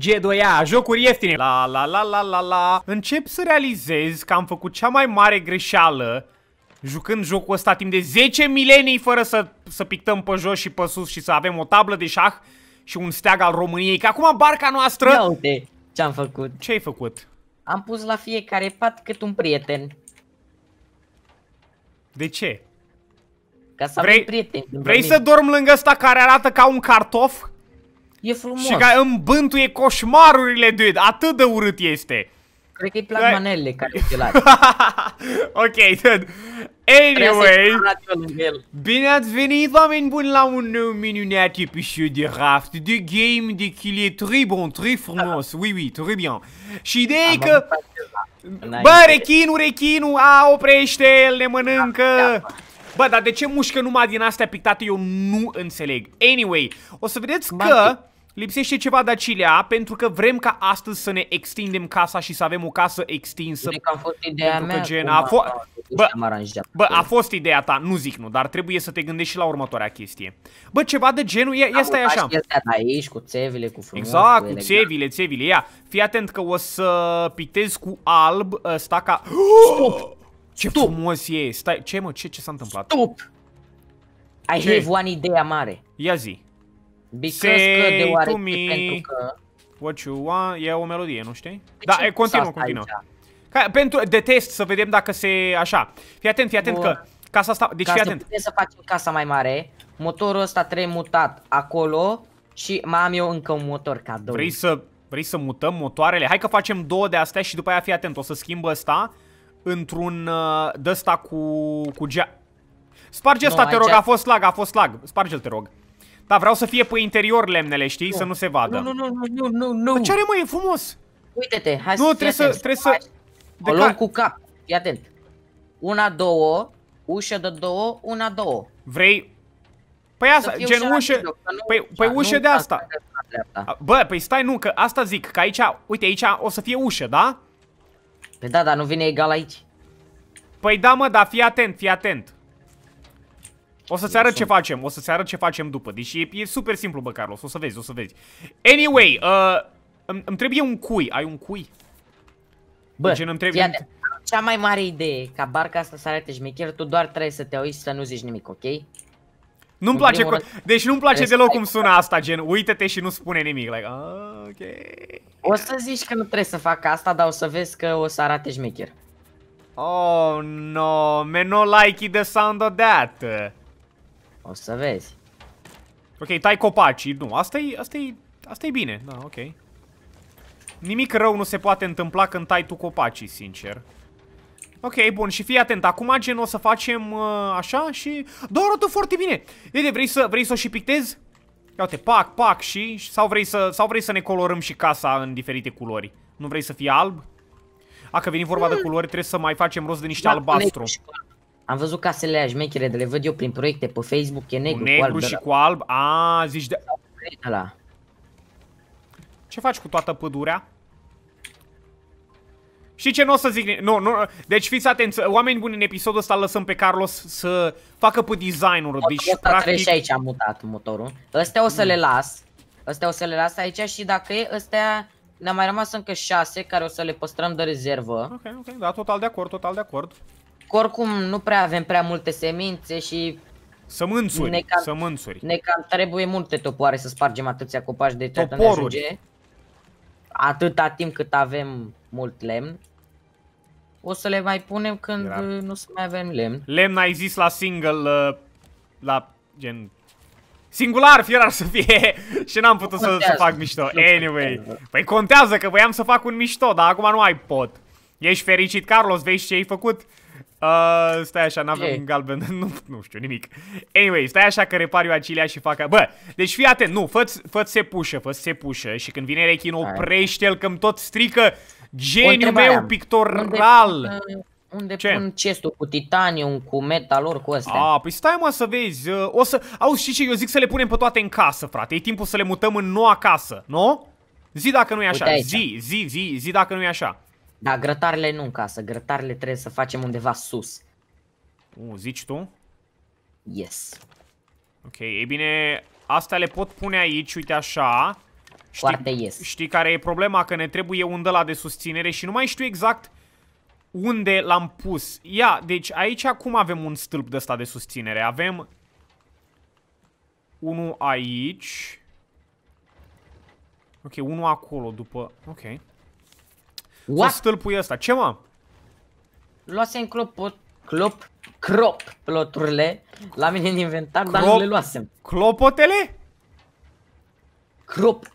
G2A, jocuri ieftine, la la la la la la Încep să realizez că am făcut cea mai mare greșeală Jucând jocul ăsta timp de 10 milenii fără să, să pictăm pe jos și pe sus și să avem o tablă de șah Și un steag al României, că acum barca noastră Ia uite ce-am făcut Ce-ai făcut? Am pus la fiecare pat cât un prieten De ce? Ca să vrei, prieteni Vrei să dorm lângă ăsta care arată ca un cartof? E frumos. Și care îmbântuie coșmarurile, dude. Atât de urât este. Cred că-i plac da. manele care e la Ok, dude. Anyway, bine ați venit oameni buni la un nou minunat episod de raft, de game, de kill, e très bon, très frumos, oui, oui, très bien. Și ideea e că... Bă, rechinul, rechinul, a, oprește, el ne mănâncă. Da, da. Bă, dar de ce mușcă numai din astea pictate, eu nu înțeleg. Anyway, o să vedeți că... Lipsește ceva de acilea pentru că vrem ca astăzi să ne extindem casa și să avem o casă extinsă. Cred că a fost ideea mea. Gen, a fo a, bă, bă, a fost ideea ta, nu zic nu, dar trebuie să te gândești și la următoarea chestie. Bă, ceva de genul, ia, ia stai așa. aici, cu țevile, cu frumos, Exact, cu, cu țevile, țevile, ia. Fii atent că o să pitez cu alb ăsta ca... Stop! Ce Stop! frumos e, stai, ce mă, ce, ce s-a întâmplat? Stop! I ce? have one idee mare. Ia zi. Because Say că deoarece, to me pentru că... what you want, e o melodie, nu știi? De da, e, continuă, continuă. Ca, pentru, de test, să vedem dacă se, așa. Fii atent, fii atent Bun. că casa asta, deci Ca fii atent. Să facem casa mai mare, motorul ăsta trebuie mutat acolo și mai am eu încă un motor cadou. Vrei să, vrei să mutăm motoarele? Hai că facem două de astea și după aia fii atent, o să schimbă ăsta într-un uh, de dăsta cu, cu gea... Sparge asta, te rog, a fost lag, a fost lag. Sparge-l, te rog. Dar vreau să fie pe interior lemnele, știi? Nu. Să nu se vadă. Nu, nu, nu, nu, nu, nu. Dar păi ce are, mă? E frumos. Uite-te, hai nu, să trebuie să, trebuie să... De o luăm cu cap. Fii atent. Una, două, ușă de două, una, două. Vrei... Păi asta, gen ușă... nu, păi, păi ușă de asta. Bă, păi stai, nu, că asta zic, că aici, uite, aici o să fie ușă, da? Păi da, dar nu vine egal aici. Păi da, mă, dar fii atent, fii atent. O să-ți arăt ce facem, o să-ți arăt ce facem după. Deci e, e super simplu, bă, Carlos, o să vezi, o să vezi. Anyway, uh, îmi, îmi trebuie un cui. Ai un cui? Bă, deci, îmi trebuie... cea mai mare idee, ca barca asta să arate șmecher, tu doar trebuie să te uiți să nu zici nimic, ok? Nu-mi place, cu... deci nu-mi place deloc cum sună exact- asta, gen, uită-te și nu spune nimic, like, ok. O să zici că nu trebuie să fac asta, dar o să vezi că o să arate șmecher. Oh, no, man, no likey the sound of that. O să vezi. Ok, tai copacii. Nu, asta e, asta e, asta e bine. Da, ok. Nimic rău nu se poate întâmpla când tai tu copacii, sincer. Ok, bun, și fii atent, acum gen o să facem uh, așa și... doar arată foarte bine! Dede, vrei să, vrei să o și pictezi? Ia uite, pac, pac și... Sau vrei, să, sau vrei să ne colorăm și casa în diferite culori? Nu vrei să fie alb? A, că veni vorba de mm. culori, trebuie să mai facem rost de niște da, albastru. Am văzut casele aia șmechere de le văd eu prin proiecte pe Facebook, e negru, cu negru cu alb. și cu alb, a, zici de... Ala. Ce faci cu toată pădurea? Și ce nu o să zic? Nu, nu, deci fiți atenți, oameni buni, în episodul ăsta lăsăm pe Carlos să facă pe design-ul. Deci, Asta practic... și aici am mutat motorul. Ăstea o să mm. le las. Ăstea o să le las aici și dacă e, ăstea ne-a mai rămas încă șase care o să le păstrăm de rezervă. Ok, ok, da, total de acord, total de acord oricum nu prea avem prea multe semințe și Sămânțuri, ne cam, sămânțuri. Ne cam trebuie multe topoare să spargem atâția copaci de ceată ne ajunge. Atâta timp cât avem mult lemn. O să le mai punem când Era. nu să mai avem lemn. Lemn ai zis la single, uh, la gen... Singular fierar să fie și n-am putut să, să fac mișto. Anyway. Păi contează că voiam să fac un mișto, dar acum nu ai pot. Ești fericit, Carlos, vezi ce ai făcut? Uh, stai așa, n-avem okay. galben, nu, nu știu, nimic. Anyway, stai așa că repar eu acilea și fac... Bă, deci fii atent, nu, fă-ți fă se pușă, fă se pușă și când vine rechin, oprește-l că tot strică geniul meu pictoral. Unde, uh, unde Ce? pun chestul cu titanium, cu metalor, cu ăsta? A, păi stai mă să vezi, uh, o să... Auzi, știi ce, eu zic să le punem pe toate în casă, frate, e timpul să le mutăm în noua casă, nu? Zi dacă nu e așa, zi, zi, zi, zi dacă nu e așa. Da, grătarele nu în casă, grătarele trebuie să facem undeva sus. Uh, zici tu? Yes. Ok, e bine, astea le pot pune aici, uite așa. Știi, Foarte yes. Știi care e problema? Că ne trebuie un la de susținere și nu mai știu exact unde l-am pus. Ia, deci aici acum avem un stâlp de ăsta de susținere. Avem unul aici. Ok, unul acolo după... Ok. What? Să stâlpui ăsta. Ce mă? Luasem clopot, clop, crop ploturile la mine în inventar, crop, dar nu le luasem. Clopotele? Crop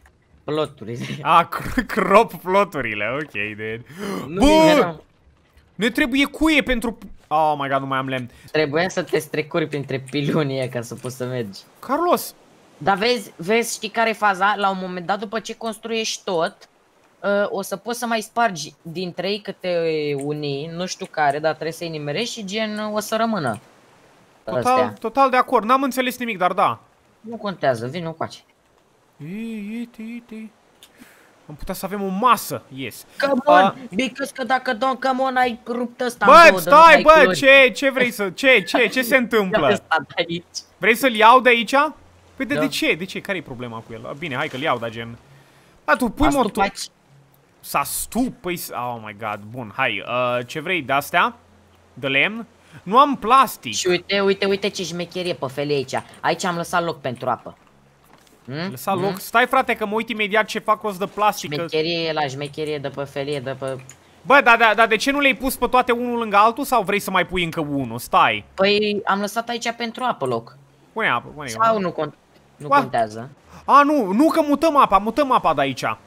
ploturile. A, cr crop ploturile, ok, dude. Nu Bă! Ne trebuie cuie pentru... Oh my god, nu mai am lemn. Trebuia să te strecuri printre pilonii ca să poți să mergi. Carlos! Dar vezi, vezi, știi care e faza? La un moment dat, după ce construiești tot, Ă, o să poți să mai spargi din trei câte unii, nu știu care, dar trebuie să-i nimerești și gen o să rămână. Total, total de acord, n-am înțeles nimic, dar da. Nu contează, vin face Am putea să avem o masă, yes. Come on, uh, because că dacă don come on, ai rupt ăsta Bă, stai, bă, culori. ce, ce vrei să, ce, ce, ce se întâmplă? Vrei să-l iau de aici? Păi de, da. de ce, de ce, care e problema cu el? Bine, hai că-l iau, da gen... Da, tu pui mortul. tu, S-a stupăi... Oh my god, bun, hai. Uh, ce vrei de-astea? De lemn? Nu am plastic. Și uite, uite, uite ce șmecherie pe fele aici. Aici am lăsat loc pentru apă. Hmm? Lăsa mm? loc. Hm? Stai frate că mă uit imediat ce fac os de plastic. Șmecherie la șmecherie de pe felie, de pe... Bă, dar da, da, de ce nu le-ai pus pe toate unul lângă altul sau vrei să mai pui încă unul? Stai. Păi am lăsat aici pentru apă loc. Pune apă, pune Sau eu. nu, cont nu contează. A, nu, nu că mutăm apa, mutăm apa de aici. A,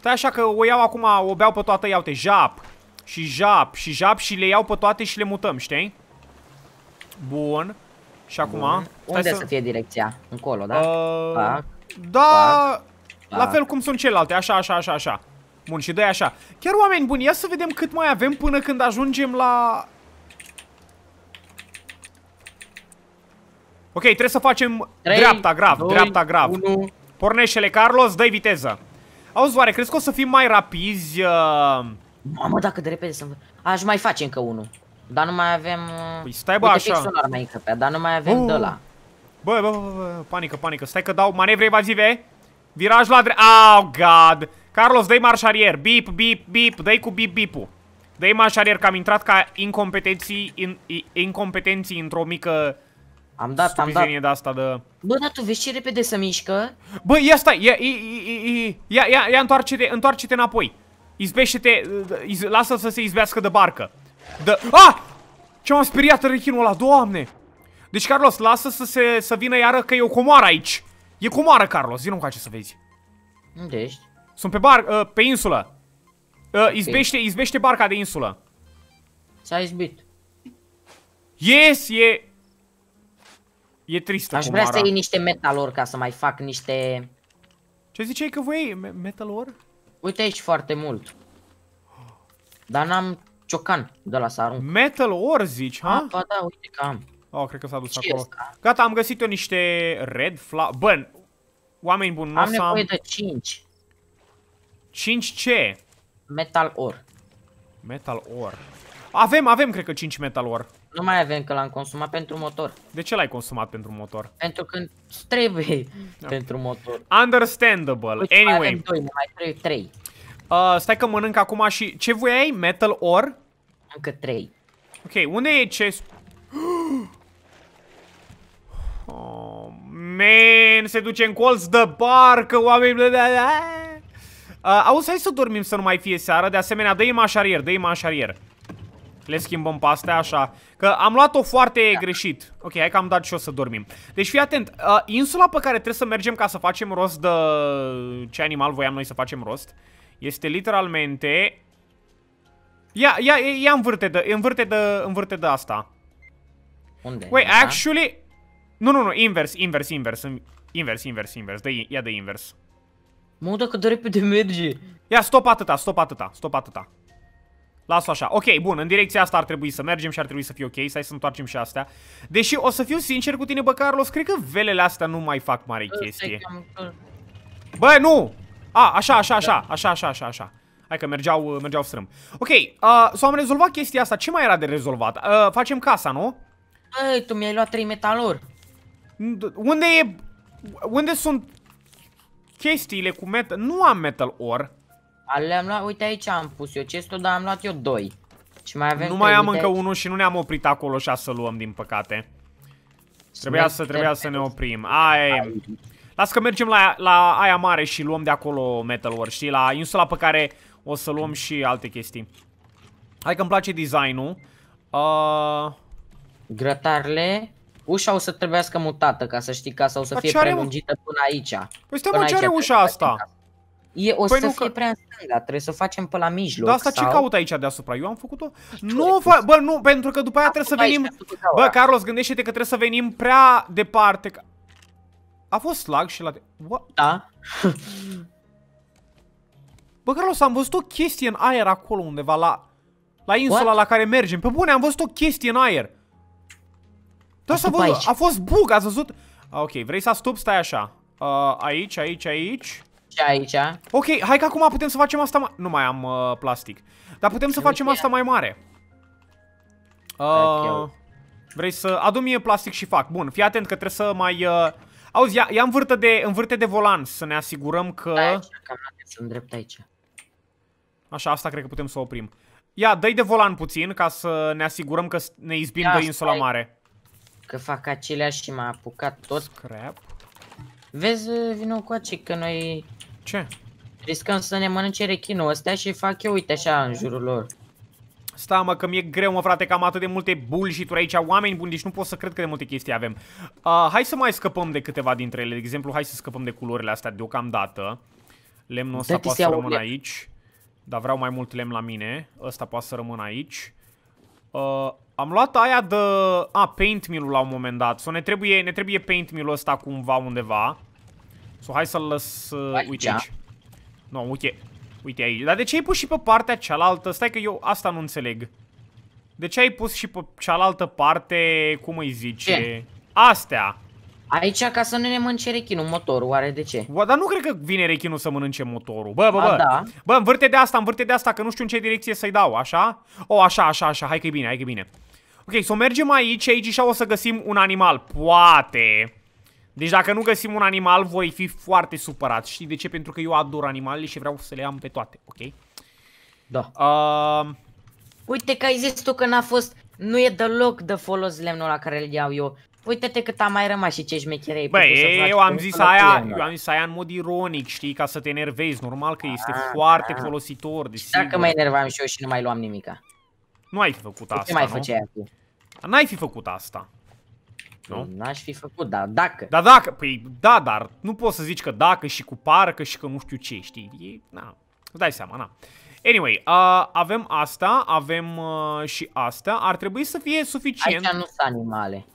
Stai așa că o iau acum, o beau pe toată, iau-te, jap și jap și jap și le iau pe toate și le mutăm, știi? Bun. Și acum? Bun. Unde să... să fie direcția? Încolo, da? Uh, pac, da, pac, la fel cum sunt celelalte, așa, așa, așa, așa. Bun, și dă așa. Chiar oameni buni, ia să vedem cât mai avem până când ajungem la Ok, trebuie să facem 3, dreapta grav, 2, dreapta grav. 1. Porneșele, le Carlos, dai viteză. Auzi, oare, crezi că o să fim mai rapizi? Uh... Mamă, dacă de repede să... Aș mai face încă unul. Dar nu mai avem... Uh, păi stai bă, Uite, așa. mai încăpea, dar nu mai avem uh. de la. Bă, bă, bă, bă, panică, panică. Stai că dau manevre evazive. Viraj la drept. Oh, God. Carlos, dai marș arier. Bip, bip, bip. Dai cu bip, bipul. Dai marș că am intrat ca incompetenții, in, incompetenții într-o mică am dat, am dat. de asta de... Bă, dar tu vezi ce repede să mișcă? Bă, ia stai, ia, ia, ia, ia ia întoarce-te, întoarce-te înapoi. Izbește-te, iz, lasă să se izbească de barcă. De... A! Ah! Ce m-am speriat rechinul ăla, doamne! Deci, Carlos, lasă să, se, să vină iară că e o comoară aici. E comoară, Carlos, zi nu ca ce să vezi. Unde ești? Sunt pe bar, uh, pe insulă. Uh, izbește, izbește barca de insulă. S-a izbit. Yes, e... Yeah. E trist Aș vrea să iei niște metal ore ca să mai fac niște... Ce ziceai că voi metal ore? Uite aici foarte mult. Dar n-am ciocan de la să arunc. Metal ore zici, ha? Ah, da, uite că am. Oh, cred că s-a dus Ce acolo. Asta? Gata, am găsit eu niște red fla... Bă, oameni buni, nu am... nevoie am... de 5. 5 ce? Metal ore. Metal ore. Avem, avem, cred că 5 metal ore. Nu mai avem că l-am consumat pentru motor. De ce l-ai consumat pentru motor? Pentru că trebuie okay. Da. pentru motor. Understandable. Uite, păi, anyway. Mai doi, mai trei. trei. Uh, stai că mănânc acum și... Ce voiai? Metal ore? Încă trei. Ok, unde e ce? Oh, man, se duce în colț de barcă, oameni... Uh, auzi, hai să dormim să nu mai fie seară. De asemenea, dă-i mașarier, dă-i mașarier. Le schimbăm pe astea așa. Că am luat-o foarte da. greșit. Ok, hai că am dat și o să dormim. Deci fii atent. Uh, insula pe care trebuie să mergem ca să facem rost de ce animal voiam noi să facem rost este literalmente... Ia, ia, ia învârte de, învârte de, învârte de asta. Unde? Wait, asta? actually... Nu, nu, nu, invers, invers, invers, invers, invers, invers, dă, ia de invers. Mă, dacă de repede merge. Ia, stop atâta, stop atâta, stop atâta. Las-o așa. Ok, bun, în direcția asta ar trebui să mergem și ar trebui să fie ok. Stai să întoarcem și astea. Deși o să fiu sincer cu tine, bă, Carlos, cred că velele astea nu mai fac mare chestie. Bă, nu! A, așa, așa, așa, așa, așa, așa, așa. Hai că mergeau, mergeau strâmb. Ok, uh, so am rezolvat chestia asta. Ce mai era de rezolvat? Uh, facem casa, nu? Ei, tu mi-ai luat trei metaluri. Unde e... Unde sunt chestiile cu metal? Nu am metal ore. Ale am luat, uite aici am pus eu chestul, dar am luat eu doi. Și mai avem Nu mai am încă unul și nu ne-am oprit acolo și să luăm, din păcate. Trebuia să, trebuia să ne oprim. Ai. Las că mergem la, la aia mare și luăm de acolo metalwork, știi? La insula pe care o să luăm și alte chestii. Hai că îmi place designul. Uh... Grătarle. Ușa o să trebuiască mutată ca să știi casa o să fie prelungită până aici. Păi stai mă, ce are ușa asta? E, o păi să fie că... prea în stânga, trebuie să o facem pe la mijloc. Dar asta sau... ce caut aici deasupra? Eu am făcut-o... Nu, fa... bă, nu, pentru că după aia trebuie să venim... Da, bă, da. Carlos, gândește-te că trebuie să venim prea departe. A fost slag și la... What? Da. Bă, Carlos, am văzut o chestie în aer acolo undeva, la... La insula What? la care mergem. Pe bune, am văzut o chestie în aer. Da, să văd, a fost bug, ați văzut? Ok, vrei să stop? Stai așa. Uh, aici, aici, aici ce aici? Ok, hai că acum putem să facem asta mai... Nu mai am uh, plastic. Dar putem să facem asta mai mare. Uh, vrei să... Adu mie plastic și fac. Bun, fii atent că trebuie să mai... Uh... Auzi, ia, ia învârte de, învârte de volan să ne asigurăm că... Da, aici, sunt drept aici. Așa, asta cred că putem să oprim. Ia, dă de volan puțin ca să ne asigurăm că ne izbim de insula mare. Că fac acelea și m-a apucat tot. Scrap. Vezi, uh, vină cu acei, că noi ce? Riscăm să ne mănânce rechinul ăsta și fac eu uite așa în jurul lor. Sta, mă, că mi-e greu, mă, frate, că am atât de multe bullshit-uri aici, oameni buni, deci nu pot să cred că de multe chestii avem. Uh, hai să mai scăpăm de câteva dintre ele, de exemplu, hai să scăpăm de culorile astea deocamdată. Lemnul ăsta da, poate să rămână aici, dar vreau mai mult lemn la mine, ăsta poate să rămână aici. Uh, am luat aia de... A, ah, paint mill la un moment dat, so, ne trebuie, ne trebuie paint mill ăsta cumva undeva. So, hai să-l las. Uh, uite da. aici. Nu, no, uite. Uite aici. Dar de ce ai pus și pe partea cealaltă? Stai că eu asta nu înțeleg. De ce ai pus și pe cealaltă parte, cum îi zice? Ce? Astea. Aici ca să nu ne mănânce rechinul motorul, oare de ce? Bă, dar nu cred că vine rechinul să mănânce motorul. Bă, bă, bă. A, da. Bă, învârte de asta, învârte de asta, că nu știu în ce direcție să-i dau, așa? O, așa, așa, așa, hai că e bine, hai că e bine. Ok, să mergem aici, aici și o să găsim un animal. Poate. Deci dacă nu găsim un animal, voi fi foarte supărat. Știi de ce? Pentru că eu ador animalele și vreau să le am pe toate, ok? Da. Uh... Uite că ai zis tu că n-a fost... Nu e deloc de folos lemnul la care îl iau eu. Uite-te cât a mai rămas și ce șmechere ai Băi, eu am zis aia, eu am zis aia în mod ironic, știi, ca să te enervezi. Normal că este a, ah. foarte a. folositor, desigur. Și dacă mă enervam și eu și nu mai luam nimica. Nu ai fi făcut asta, Ce mai făceai N-ai fi făcut asta. Nu? N-aș fi făcut, dar dacă. Da dacă, păi da, dar nu poți să zici că dacă și cu parcă și că nu știu ce, știi? E, na, îți dai seama, na. Anyway, uh, avem asta, avem uh, și asta, ar trebui să fie suficient. Aici nu sunt animale.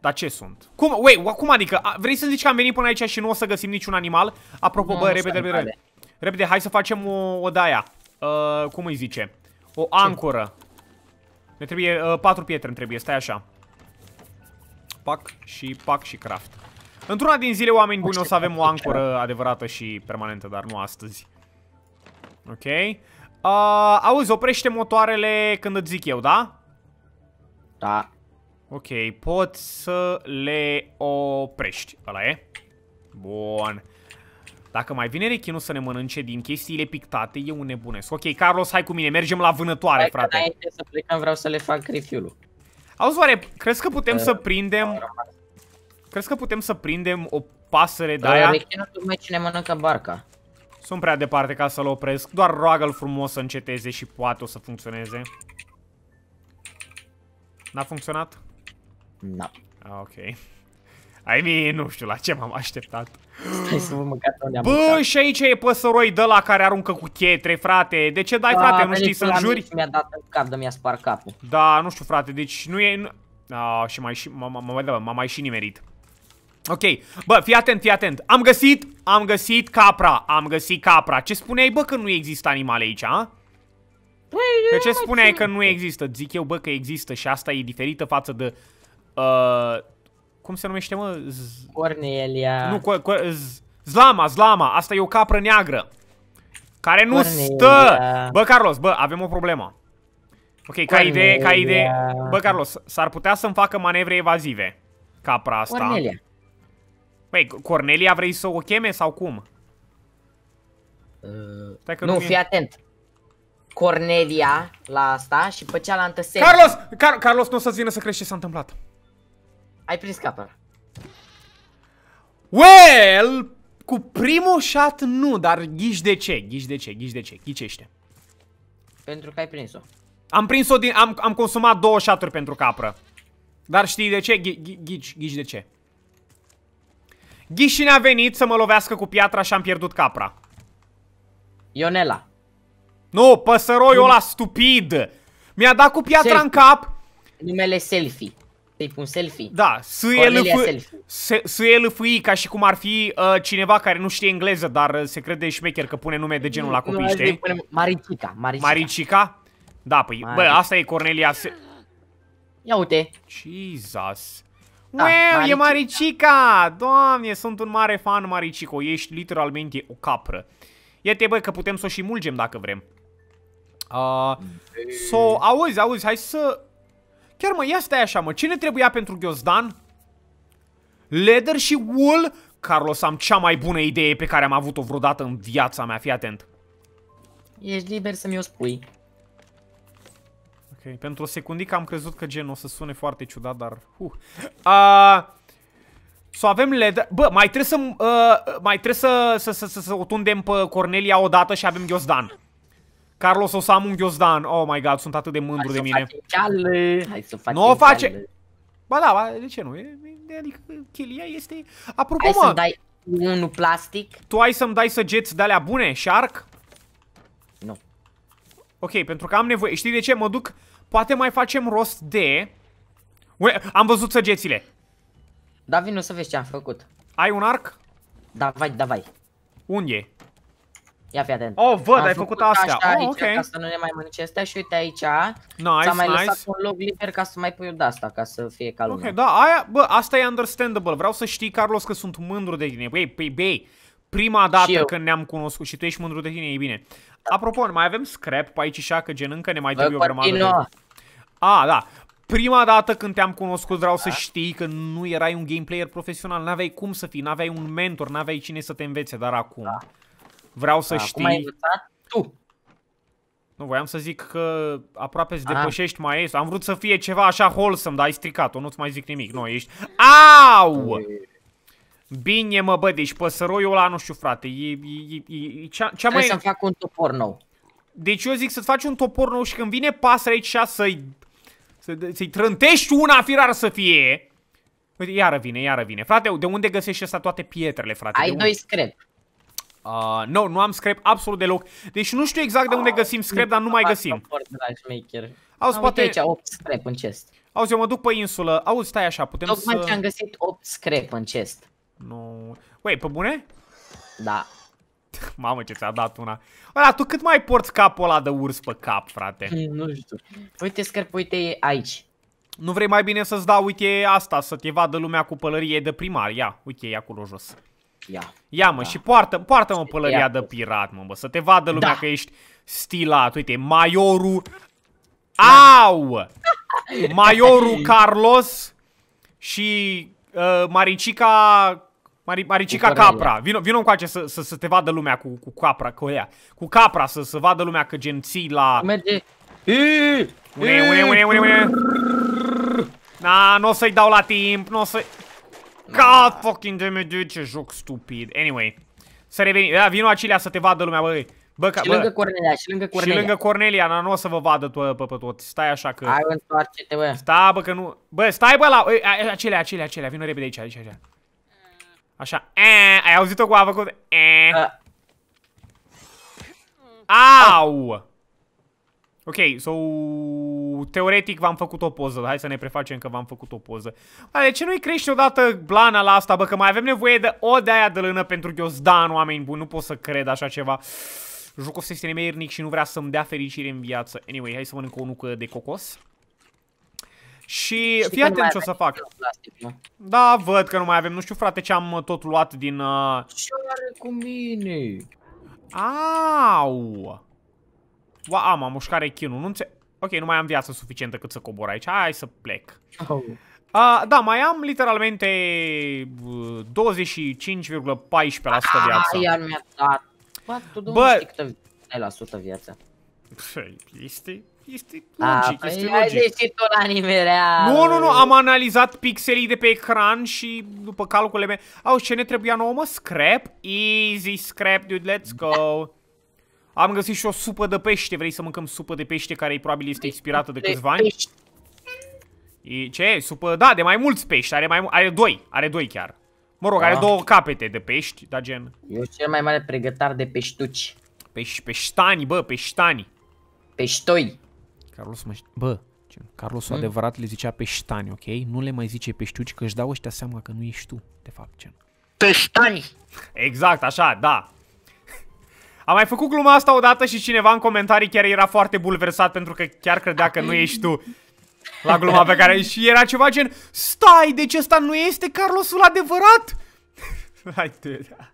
Dar ce sunt? Cum, wait, cum adică? Vrei să zici că am venit până aici și nu o să găsim niciun animal? Apropo, nu, bă, nu repede, repede, repede. Repede, hai să facem o, o daia. Uh, cum îi zice? O ancoră. Ne trebuie uh, patru pietre, trebuie, stai așa pac și pac și craft. Într-una din zile, oameni buni, o să avem o ancoră adevărată și permanentă, dar nu astăzi. Ok. Uh, auzi, oprește motoarele când îți zic eu, da? Da. Ok, pot să le oprești. Ăla e? Bun. Dacă mai vine rechinul să ne mănânce din chestiile pictate, e un nebunesc. Ok, Carlos, hai cu mine, mergem la vânătoare, hai frate. Hai, să plecăm, vreau să le fac refuel Auzi, oare, crezi că putem uh, să prindem... Crezi că putem să prindem o pasăre de aia? Rechinul tocmai cine mănâncă barca. Sunt prea departe ca să-l opresc, doar roagă-l frumos să înceteze și poate o să funcționeze. N-a funcționat? Nu. No. Ah, ok. I mean, nu știu la ce m-am așteptat. Stai să vă mâncați unde am Bă, mâncat. și aici e păsăroi de la care aruncă cu chetre, frate. De ce dai, frate? Da, frate? Nu știi să-mi juri? Mi-a dat în cap, de mi-a spart capul. Da, nu știu, frate, deci nu e... A, și mai și... M-am mai și nimerit. Ok, bă, fii atent, fii atent. Am găsit, am găsit capra, am găsit capra. Ce spuneai, bă, că nu există animale aici, a? De păi, ce spuneai că nu există? Zic eu, bă, că există și asta e diferită față de... Uh, cum se numește, mă? Cornelia. Nu, cu, cu, z... Zlama, Zlama, asta e o capră neagră. Care nu Cornelia. stă! Bă, Carlos, bă, avem o problemă. Ok, Cornelia. ca idee, ca idee. Bă, Carlos, s-ar putea să-mi facă manevre evazive. Capra asta. Cornelia. Băi, Cornelia vrei să o cheme sau cum? Uh, nu, fii atent. Cornelia la asta și pe cealaltă se. Carlos! Car Carlos, nu o să-ți vină să crezi ce s-a întâmplat. Ai prins capra. Well, cu primul shot nu, dar ghiși de ce, ghiși de ce, ghiși de ce, ghicește. Pentru că ai prins-o. Am prins-o din, am, am consumat două șaturi pentru capră. Dar știi de ce? ghici, ghici de ce. Ghișine a venit să mă lovească cu piatra și am pierdut capra. Ionela. Nu, păsăroiul ăla stupid. Mi-a dat cu piatra selfie. în cap. Numele selfie. Să-i un selfie. Da, suie fui, ca și cum ar fi uh, cineva care nu știe engleză, dar uh, se crede șmecher că pune nume de genul la copii, știi? Maricica, Maricica. Maricica? Da, păi, Maricica. bă, asta e Cornelia se... Ia uite. Jesus. Da, ah, wow, Maricica. e Maricica! Doamne, sunt un mare fan Maricico, ești literalmente o capră. Iată, bă, că putem să o și mulgem dacă vrem. Uh, so, auzi, auzi, hai să Chiar mă, ia stai așa mă, cine trebuia pentru ghiozdan? Leather și wool? Carlos, am cea mai bună idee pe care am avut-o vreodată în viața mea, fii atent. Ești liber să-mi o spui. Ok, pentru o secundică am crezut că gen o să sune foarte ciudat, dar... Uh. A... să avem leather... Bă, mai trebuie să... Uh, mai trebuie să, să, să, să, să o tundem pe Cornelia odată și avem ghiozdan. Carlos am un ghiozdan. Oh my god, sunt atât de mândru Hai de mine. Ceală. Hai să facem Nu o face. Ceală. Ba da, ba, de ce nu? adică chelia este... Apropo, Hai mă. dai unul plastic. Tu ai să-mi dai săgeți de alea bune, Shark? Nu. Ok, pentru că am nevoie. Știi de ce? Mă duc... Poate mai facem rost de... Ue, am văzut săgețile. Da, nu să vezi ce am făcut. Ai un arc? Da, vai, da, vai. Unde? Ia fi atent. Oh, văd, ai făcut, făcut astea. Așa, oh, aici, okay. ca să nu ne mai mănânce astea și uite aici. Nice, mai nice. lăsat un loc liber ca să mai pui de asta, ca să fie ca lumea. Ok, da, aia, bă, asta e understandable. Vreau să știi, Carlos, că sunt mândru de tine. Băi, băi, băi, prima dată când ne-am cunoscut și tu ești mândru de tine, e bine. Apropo, mai avem scrap pe aici și că gen încă ne mai trebuie o grămadă de... A, da. Prima dată când te-am cunoscut vreau da. să știi că nu erai un gameplayer profesional, n-aveai cum să fii, n-aveai un mentor, n-aveai cine să te învețe, dar acum... Da Vreau să știu. Da, știi... învățat? Tu! Nu, voiam să zic că aproape îți ah. depășești maestru. Am vrut să fie ceva așa wholesome, dar ai stricat-o, nu-ți mai zic nimic. Nu, ești... Au! Păi. Bine, mă, bă, deci păsăroiul ăla, nu știu, frate, e, e, e, e cea, cea mai... să-mi fac un topor nou. Deci eu zic să-ți faci un topor nou și când vine pasărea aici să-i... Să-i trântești una firar să fie... Uite, iară vine, iară vine. Frate, de unde găsești asta toate pietrele, frate? Ai doi screp. Uh, ah, nu, no, nu am scrap absolut deloc. Deci nu știu exact de unde găsim scrap, dar nu mai găsim. Auzi, am poate... aici 8 scrap în chest. Auzi, eu mă duc pe insulă. Auzi, stai așa, putem Tocmai să... Tocmai am găsit 8 scrap în chest. Nu... Uai, pe bune? Da. Mamă ce ți-a dat una. Ăla, tu cât mai porți capul ăla de urs pe cap, frate? Nu știu. Uite, scrap, uite aici. Nu vrei mai bine să-ți dau, uite, asta, să te vadă lumea cu pălărie de primar. Ia, uite, e acolo jos. Ia. Ia mă da. și poartă, poartă mă pălăria de pirat mă, bă, să te vadă lumea da. că ești stilat. Uite, maiorul Da. Au! Maiorul Carlos și uh, Maricica... Mari, Maricica cu Capra. Vino, vino cu să, să, să, te vadă lumea cu, cu Capra, cu ea. Cu Capra, să, să vadă lumea că genții la... Merge. Une, Na, nu o să-i dau la timp, nu o să... -i... God fucking damn it, ce joc stupid. Anyway, să revenim. Da, vino Acilia să te vadă lumea, băi. Bă, ca, și bă, lângă Cornelia, și lângă Cornelia. Și lângă Cornelia, dar nu o să vă vadă tu, pe, pe tot. Stai așa că... Hai, întoarce-te, bă. Stai, bă, că nu... Bă, stai, bă, la... Acelea, acelea, acelea. Vino repede aici, aici, aici. Așa. Eee, eh, ai auzit-o cu a făcut... Uh. Au! Ok, so... Teoretic v-am făcut o poză, hai să ne prefacem că v-am făcut o poză. Bă, de ce nu-i crește odată blana la asta, bă, că mai avem nevoie de o de aia de lână pentru ghiozdan, oameni buni, nu pot să cred așa ceva. Jucos este nemernic și nu vrea să-mi dea fericire în viață. Anyway, hai să mănânc o nucă de cocos. Și fii atent ce o să fac. Da, văd că nu mai avem. Nu știu, frate, ce am uh, tot luat din... Uh... Ce are cu mine? Au! A, am, am mușcare rechinul, nu înțe... Ok, nu mai am viață suficientă cât să cobor aici, hai să plec. Oh. Uh, da, mai am literalmente 25,14% uh, viață. iar mi-a dat. Bă, tu nu Bă... știi câtă ai viață. Păi, este, este logic, A, păi este logic. Ai tu la Nu, nu, nu, am analizat pixelii de pe ecran și după calculele mele. Au, ce ne trebuia nouă, mă? Scrap? Easy scrap, dude, let's go. Am găsit și o supă de pește. Vrei să mâncăm supă de pește care probabil este expirată păi, de câțiva ani? E, ce? Supă? Da, de mai mulți pești. Are, mai, are doi. Are doi chiar. Mă rog, da. are ah. două capete de pești, da gen. Eu cel mai mare pregătar de peștuci. Peș, peștani, bă, peștani. Peștoi. Carlos mă... Bă, Carlos mm. adevărat le zicea peștani, ok? Nu le mai zice peștuci, că își dau ăștia seama că nu ești tu, de fapt, gen. Peștani! Exact, așa, da. Am mai făcut gluma asta odată și cineva în comentarii chiar era foarte bulversat pentru că chiar credea că nu ești tu la gluma pe care... Și era ceva gen, stai, deci ăsta nu este Carlosul adevărat? Hai tu, da.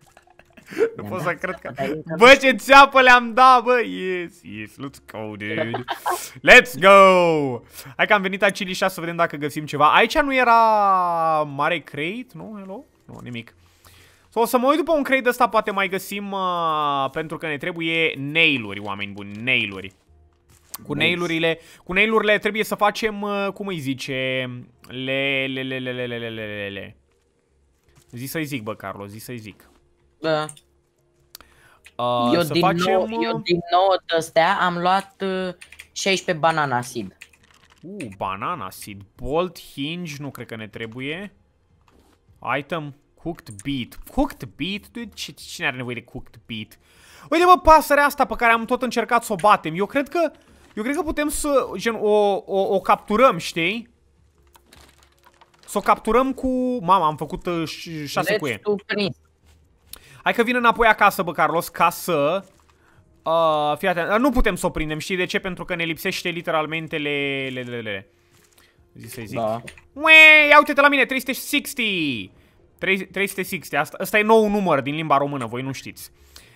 Nu pot să cred că... Bă, ce țeapă le-am dat, bă! Yes, yes, let's go, dude! Let's go! Hai că am venit la Chili să vedem dacă găsim ceva. Aici nu era mare crate, nu? Hello? Nu, nimic. Sau o să mă uit după un crate ăsta, poate mai găsim, uh, pentru că ne trebuie nailuri, oameni buni, nailuri. Cu nailurile, cu nailurile trebuie să facem, uh, cum îi zice, le, le, le, le, le, le, le, le, le. Zi să-i zic, bă, Carlo, zi să-i zic. Da. Uh, eu, să din facem... nou, eu uh, din nou astea am luat uh, 16 banana seed. Uh, banana seed, bolt, hinge, nu cred că ne trebuie. Item. Cooked beat. cooked beat? Dude, cine are nevoie de cooked beat? Uite mă, pasărea asta pe care am tot încercat să o batem. Eu cred că... Eu cred că putem să, gen, o, o, o capturăm, știi? Să o capturăm cu... Mama, am făcut uh, șase cuie. Hai că vin înapoi acasă, bă, Carlos, ca să... Uh, fii atent. nu putem să o prindem, știi de ce? Pentru că ne lipsește literalmente le... le, le, le. Zi să-i zic. Da. Ue, ia uite-te la mine, 360! 360, asta, asta e nou număr din limba română, voi nu știți.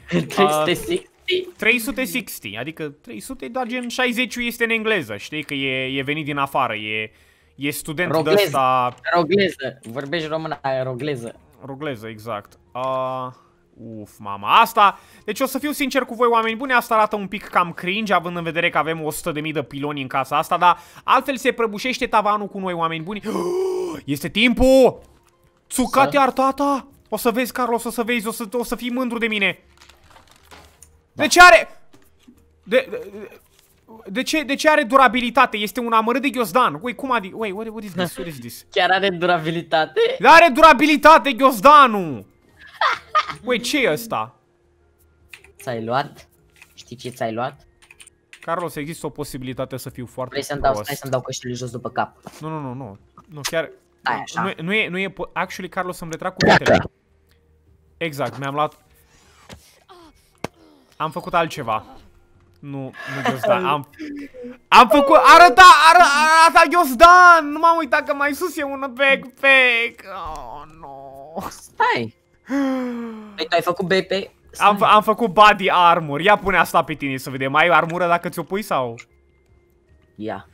360? Uh, 360, adică 300, dar gen 60 este în engleză, știi că e, e venit din afară, e, e student rogleză, de ăsta... Rogleză, vorbești română, rogleză. Rogleză, exact. Uh, uf, mama, asta... Deci o să fiu sincer cu voi, oameni buni, asta arată un pic cam cringe, având în vedere că avem 100.000 de piloni în casa asta, dar altfel se prăbușește tavanul cu noi, oameni buni. Este timpul! Țucat iar tata? O să vezi, Carlos, o să vezi, o să, o să fii mândru de mine. Da. De ce are... De, de, de, ce, de ce are durabilitate? Este un amărât de ghiozdan. Ui, cum adică? Ui, what, what is this? What is this? Chiar are durabilitate? Da, are durabilitate ghiozdanul! Ui, ce e ăsta? Ți-ai luat? Știi ce ți-ai luat? Carlos, există o posibilitate să fiu foarte Vrei să-mi dau, stai să-mi dau căștile jos după cap. Nu, nu, nu, nu. Nu, chiar... Nu, da, deci, nu e, nu e, actually, Carlos, să-mi retrag cuvintele. Exact, mi-am luat... Am făcut altceva. Nu, nu Ghiozdan, am... Am făcut... Arăta, ară, arăta Ghiozdan! Nu m-am uitat că mai sus e un back, back. Oh, no. Stai. Păi tu ai făcut BP... Am, am făcut body armor. Ia pune asta pe tine să vedem. Ai armură dacă ți-o pui sau? Ia.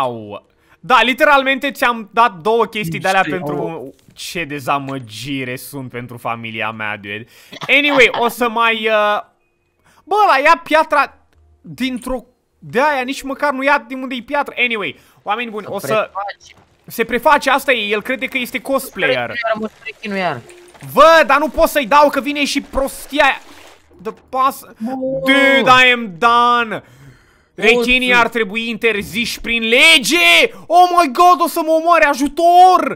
Au! Da, literalmente ți-am dat două chestii de alea pentru... Ce dezamăgire sunt pentru familia mea, dude. Anyway, o să mai... Uh... Bă, la ia piatra dintr-o... De aia, nici măcar nu ia din unde e piatra. Anyway, oameni buni, o să... Se preface, asta e, el crede că este cosplayer. Vă, dar nu pot să-i dau că vine și prostia aia. The pass... Dude, I am done! Rechinii ar trebui interziși prin lege! Oh my god, o să mă omoare, ajutor!